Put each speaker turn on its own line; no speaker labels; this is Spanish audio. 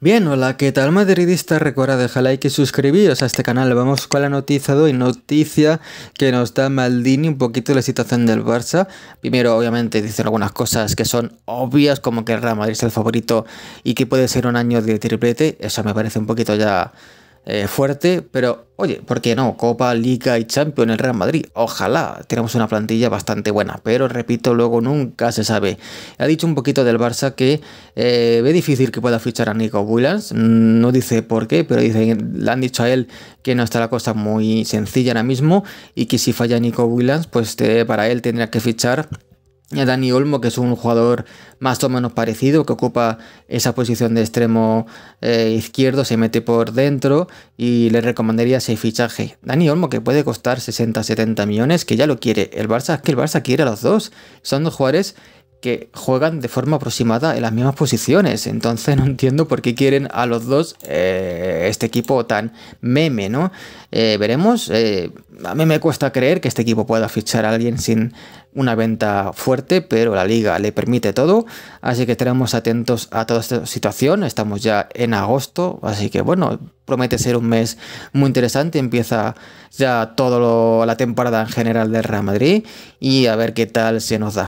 Bien, hola, ¿qué tal madridista? Recuerda dejar like y suscribiros a este canal. Vamos con la noticia de hoy, noticia que nos da Maldini un poquito la situación del Barça. Primero, obviamente, dicen algunas cosas que son obvias, como que el Real Madrid es el favorito y que puede ser un año de triplete. Eso me parece un poquito ya eh, fuerte, pero oye, ¿por qué no? Copa, Liga y Champions el Real Madrid. Ojalá tenemos una plantilla bastante buena, pero repito, luego nunca se sabe. Ha dicho un poquito del Barça que eh, ve difícil que pueda fichar a Nico Williams, mm, no dice por qué, pero dice, le han dicho a él que no está la cosa muy sencilla ahora mismo y que si falla Nico Williams, pues eh, para él tendría que fichar Dani Olmo, que es un jugador más o menos parecido, que ocupa esa posición de extremo eh, izquierdo, se mete por dentro y le recomendaría ese fichaje. Dani Olmo, que puede costar 60-70 millones, que ya lo quiere el Barça, es que el Barça quiere a los dos. Son dos jugadores que juegan de forma aproximada en las mismas posiciones. Entonces no entiendo por qué quieren a los dos eh, este equipo tan meme, ¿no? Eh, veremos. Eh, a mí me cuesta creer que este equipo pueda fichar a alguien sin una venta fuerte, pero la liga le permite todo. Así que estaremos atentos a toda esta situación. Estamos ya en agosto, así que bueno, promete ser un mes muy interesante. Empieza ya toda la temporada en general del Real Madrid y a ver qué tal se nos da.